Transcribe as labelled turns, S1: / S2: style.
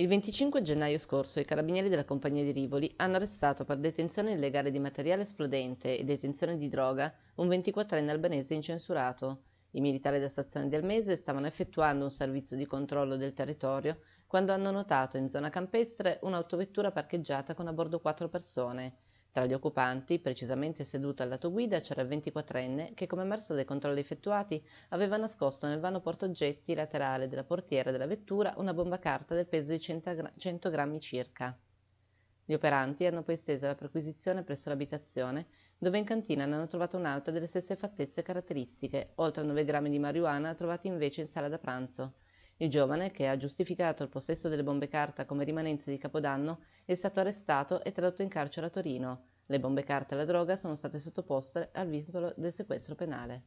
S1: Il 25 gennaio scorso i carabinieri della compagnia di Rivoli hanno arrestato per detenzione illegale di materiale esplodente e detenzione di droga un 24enne albanese incensurato. I militari della stazione di Almese stavano effettuando un servizio di controllo del territorio quando hanno notato in zona campestre un'autovettura parcheggiata con a bordo quattro persone. Tra gli occupanti, precisamente seduto al lato guida, c'era il 24enne che, come emerso dai controlli effettuati, aveva nascosto nel vano portoggetti laterale della portiera della vettura una bomba carta del peso di 100 grammi circa. Gli operanti hanno poi estesa la perquisizione presso l'abitazione, dove in cantina ne hanno trovato un'altra delle stesse fattezze caratteristiche, oltre a 9 grammi di marijuana trovati invece in sala da pranzo, il giovane, che ha giustificato il possesso delle bombe carta come rimanenze di Capodanno, è stato arrestato e tradotto in carcere a Torino. Le bombe carta e la droga sono state sottoposte al vincolo del sequestro penale.